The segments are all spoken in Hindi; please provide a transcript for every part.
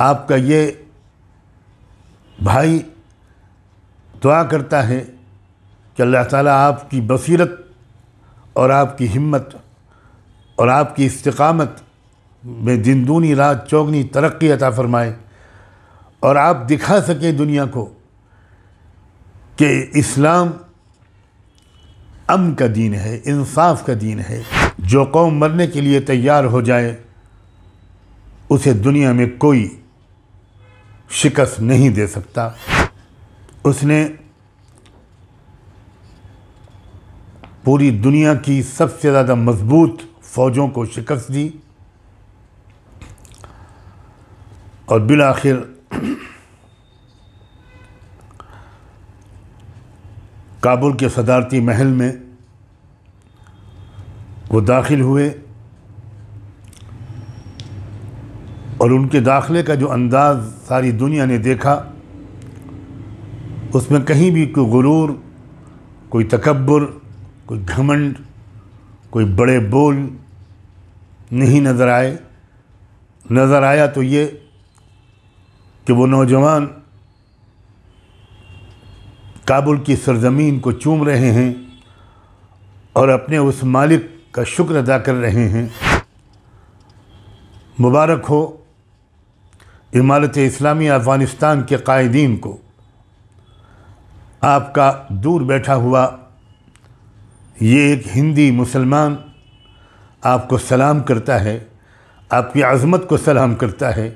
आपका ये भाई दुआ करता है कि अल्लाह ताला आपकी बसीरत और आपकी हिम्मत और आपकी इस्तकामत में दिन दूनी रात चौगनी तरक्की अता फरमाए और आप दिखा सकें दुनिया को कि इस्लाम अम का दीन है इंसाफ का दीन है जो कौम मरने के लिए तैयार हो जाए उसे दुनिया में कोई शिकस्त नहीं दे सकता उसने पूरी दुनिया की सबसे ज़्यादा मजबूत फ़ौजों को शिकस्त दी और बिल आखिर काबुल के सदारती महल में वो दाखिल हुए और उनके दाखिले का जो अंदाज़ सारी दुनिया ने देखा उसमें कहीं भी कोई गुरूर कोई तकबर कोई घमंड कोई बड़े बोल नहीं नज़र आए नज़र आया तो ये कि वो नौजवान काबुल की सरजमीन को चूम रहे हैं और अपने उस मालिक का शुक्र अदा कर रहे हैं मुबारक हो इमारत इस्लामी अफ़गानिस्तान के कायदीन को आपका दूर बैठा हुआ ये एक हिंदी मुसलमान आपको सलाम करता है आपकी आज़मत को सलाम करता है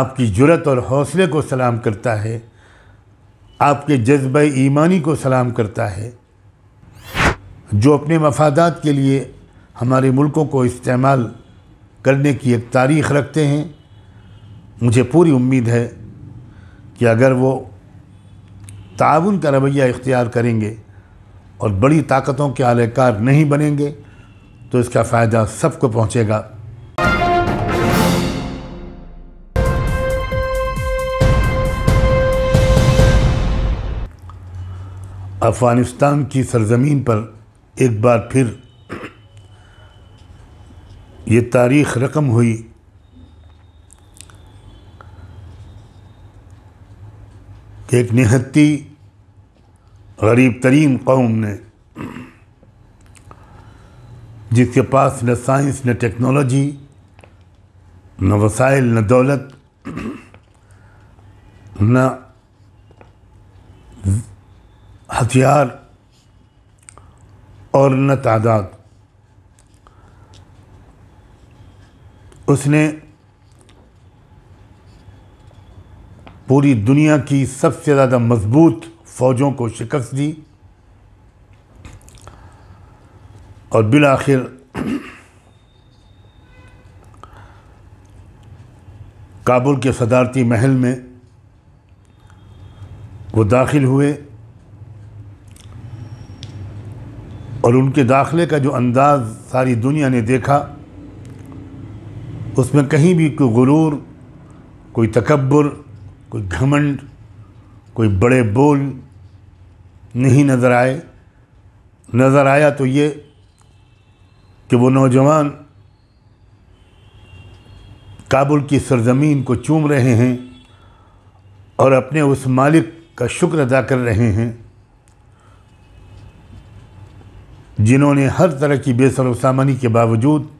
आपकी जुरत और हौसले को सलाम करता है आपके जज्ब ईमानी को सलाम करता है जो अपने मफादात के लिए हमारे मुल्कों को इस्तेमाल करने की एक तारीख़ रखते हैं मुझे पूरी उम्मीद है कि अगर वो ताउन का रवैया इख्तियार करेंगे और बड़ी ताकतों के आलकार नहीं बनेंगे तो इसका फ़ायदा सबको पहुँचेगा अफ़गानिस्तान की सरजमीन पर एक बार फिर ये तारीख़ रकम हुई कि एक निहत्ती गरीब तरीन कौम ने जिसके पास न साइंस न टेक्नोलॉजी न वसाइल न दौलत न हथियार और न तादाद उसने पूरी दुनिया की सबसे ज़्यादा मजबूत फ़ौजों को शिकस्त दी और बिल आखिर काबुल के सदारती महल में वो दाखिल हुए और उनके दाखिले का जो अंदाज़ सारी दुनिया ने देखा उसमें कहीं भी कोई गुरूर कोई तकबर कोई घमंड कोई बड़े बोल नहीं नज़र आए नज़र आया तो ये कि वो नौजवान काबुल की सरजमीन को चूम रहे हैं और अपने उस मालिक का शुक्र अदा कर रहे हैं जिन्होंने हर तरह की बेसर सामानी के बावजूद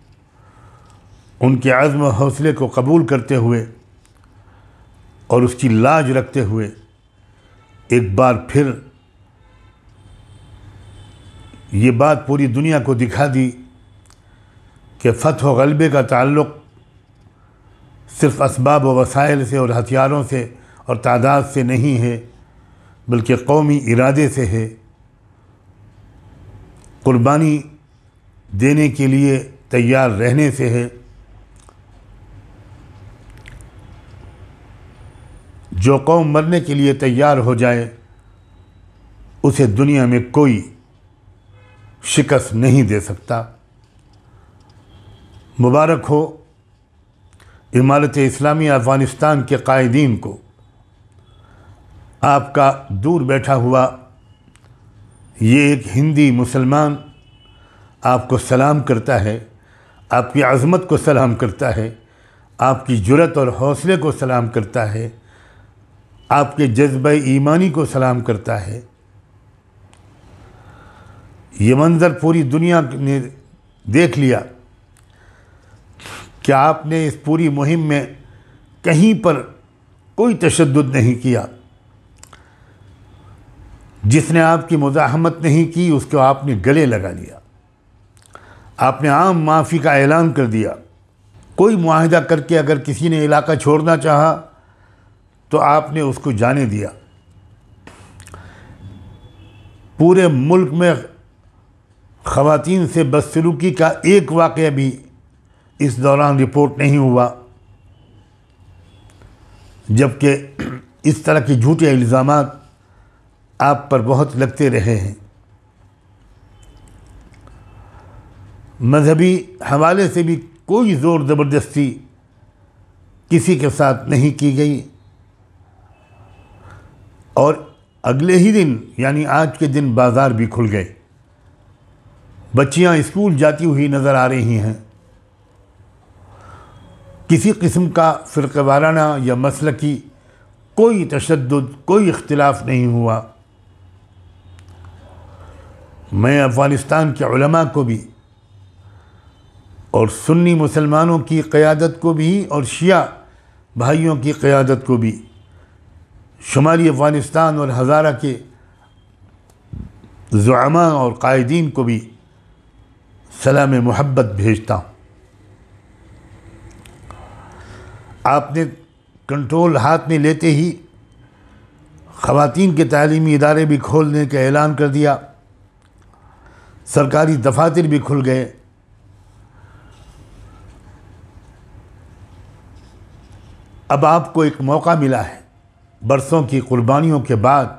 उनके आज़म हौसले को कबूल करते हुए और उसकी लाज रखते हुए एक बार फिर ये बात पूरी दुनिया को दिखा दी कि फ़तह गलबे का ताल्लुक़ सिर्फ इसबाब व वसाइल से और हथियारों से और तादाद से नहीं है बल्कि कौमी इरादे से है क़ुरबानी देने के लिए तैयार रहने से है जो कौम मरने के लिए तैयार हो जाए उसे दुनिया में कोई शिकस्त नहीं दे सकता मुबारक हो इमारत इस्लामी अफ़गानिस्तान के कायदीन को आपका दूर बैठा हुआ ये एक हिंदी मुसलमान आपको सलाम करता है आपकी अज़मत को सलाम करता है आपकी जुरत और हौसले को सलाम करता है आपके जज्ब ईमानी को सलाम करता है ये मंज़र पूरी दुनिया ने देख लिया क्या आपने इस पूरी मुहिम में कहीं पर कोई तशद नहीं किया जिसने आपकी मुजाहमत नहीं की उसको आपने गले लगा लिया आपने आम माफ़ी का ऐलान कर दिया कोई माहदा करके अगर किसी ने इलाका छोड़ना चाहा तो आपने उसको जाने दिया पूरे मुल्क में ख़वातीन से बदसलूकी का एक वाक़ भी इस दौरान रिपोर्ट नहीं हुआ जबकि इस तरह के झूठे इल्ज़ाम आप पर बहुत लगते रहे हैं मजहबी हवाले से भी कोई ज़ोर ज़बरदस्ती किसी के साथ नहीं की गई और अगले ही दिन यानी आज के दिन बाज़ार भी खुल गए बच्चियां स्कूल जाती हुई नज़र आ रही हैं किसी किस्म का फ़िरकवाराना वाराना या मसल की कोई तशद कोई इख्तलाफ नहीं हुआ मैं अफ़गानिस्तान के उलमा को भी और सुन्नी मुसलमानों की क़्यादत को भी और शिया भाइयों की क़्यादत को भी शुमाली अफ़गानिस्तान और हज़ारा के जुआमा और क़ायदीन को भी सलाम मोहब्बत भेजता हूँ आपने कंट्रोल हाथ में लेते ही ख़वातीन के तलीमी इदारे भी खोलने का ऐलान कर दिया सरकारी दफातर भी खुल गए अब आपको एक मौका मिला है बरसों की कुर्बानियों के बाद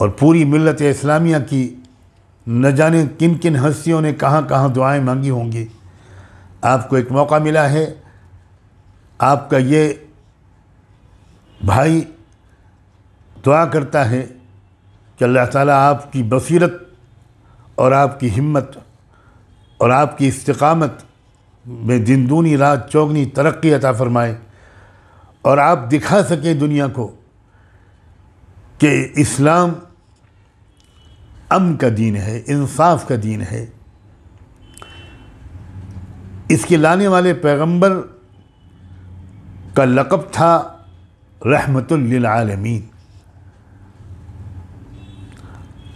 और पूरी मिलत इस्लामिया की न जाने किन किन हस्तियों ने कहाँ कहाँ दुआएं मांगी होंगी आपको एक मौका मिला है आपका ये भाई दुआ करता है कि अल्लाह ताला आपकी बसीरत और आपकी हिम्मत और आपकी इस्तकामत में दिन दूनी रात चौगनी तरक्की अता फ़रमाए और आप दिखा सकें दुनिया को कि इस्लाम अम का दीन है इंसाफ का दीन है इसके लाने वाले पैगंबर का लकब था रहमतुल्लमीन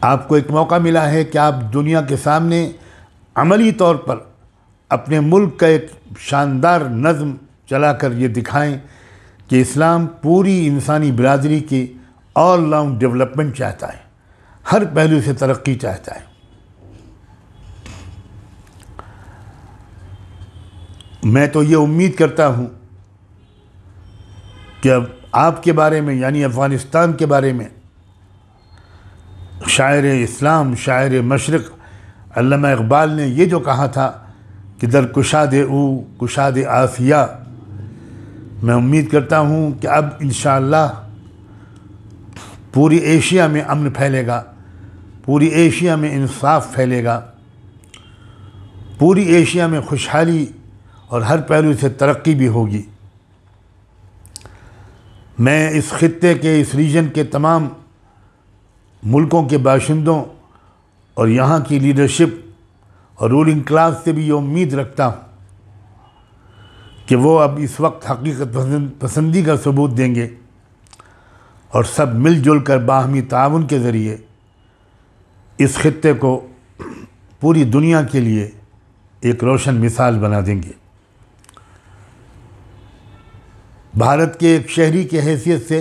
आपको एक मौका मिला है कि आप दुनिया के सामने अमली तौर पर अपने मुल्क का एक शानदार नज़म चला कर ये दिखाएं कि इस्लाम पूरी इंसानी बरदरी की ऑल राउंड डेवलपमेंट चाहता है हर पहलू से तरक्की चाहता है मैं तो ये उम्मीद करता हूँ कि अब आपके बारे में यानी अफ़गानिस्तान के बारे में शायर इस्लाम शायर मशरक़ इकबाल ने ये जो कहा था कि दर कुशाद ऊ कुशाद आसिया मैं उम्मीद करता हूँ कि अब इन पूरी एशिया में अमन फैलेगा पूरी एशिया में इंसाफ फैलेगा पूरी एशिया में खुशहाली और हर पहलू से तरक्की भी होगी मैं इस ख़त्े के इस रीजन के तमाम मुल्कों के बाशिंदों और यहाँ की लीडरशिप और रूलिंग क्लास से भी ये उम्मीद रखता हूँ कि वो अब इस वक्त हकीकत पसंद पसंदी का सबूत देंगे और सब मिलजुल कर बाहमी ताउन के ज़रिए इस ख़त्े को पूरी दुनिया के लिए एक रोशन मिसाल बना देंगे भारत के एक शहरी के हैसियत से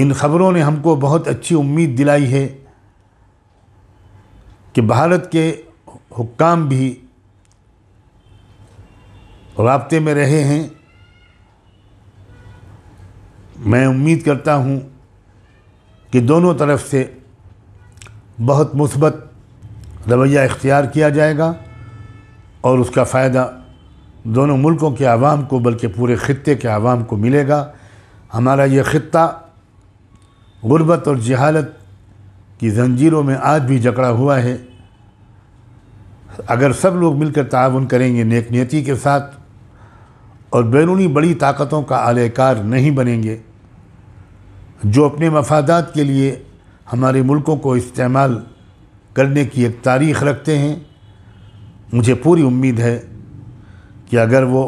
इन खबरों ने हमको बहुत अच्छी उम्मीद दिलाई है कि भारत के हुक्काम भी रबते में रहे हैं मैं उम्मीद करता हूँ कि दोनों तरफ से बहुत मुसबत रवैया इख्तियार किया जाएगा और उसका फ़ायदा दोनों मुल्कों के आवाम को बल्कि पूरे ख़त्े के आवाम को मिलेगा हमारा ये ख़त्ता गुरबत और जहालत की जंजीरों में आज भी जकड़ा हुआ है अगर सब लोग मिलकर ताउन करेंगे नेक नियति के साथ और बैरूनी बड़ी ताकतों का आलकार नहीं बनेंगे जो अपने मफादात के लिए हमारे मुल्कों को इस्तेमाल करने की एक तारीख रखते हैं मुझे पूरी उम्मीद है कि अगर वो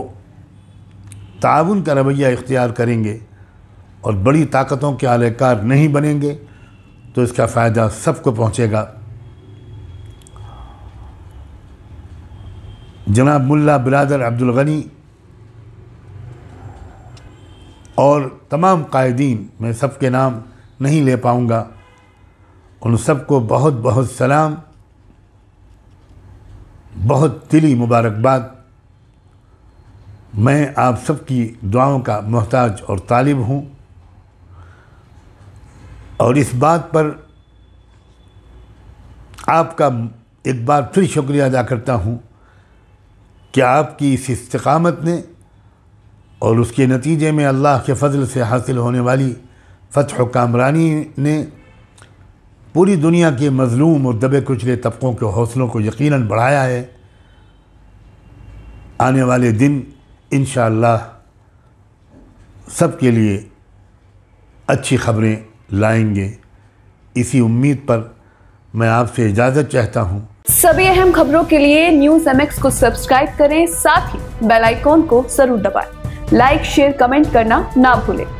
ताउन का रवैया इख्तियार करेंगे और बड़ी ताकतों के आलकार नहीं बनेंगे तो इसका फ़ायदा सबको पहुँचेगा जनाब मुल्ला बिरदर अब्दुल गनी और तमाम कायदीन मैं सब के नाम नहीं ले पाऊँगा उन सबको बहुत बहुत सलाम बहुत दिली मुबारकबाद मैं आप सबकी दुआओं का मोहताज और तालिब हूँ और इस बात पर आपका एक बार फिर शुक्रिया अदा करता हूँ कि आपकी इस इस्तकामत ने और उसके नतीजे में अल्लाह के फजल से हासिल होने वाली फ़तह कामरानी ने पूरी दुनिया के मज़लूम और दबे कुचले तबक़ों के हौसलों को यकीनन बढ़ाया है आने वाले दिन इन सब के लिए अच्छी खबरें लाएंगे इसी उम्मीद पर मैं आपसे इजाज़त चाहता हूँ सभी अहम खबरों के लिए न्यूज़ एमएक्स को सब्सक्राइब करें साथ ही बेल आइकॉन को ज़रूर दबाएं। लाइक शेयर कमेंट करना ना भूलें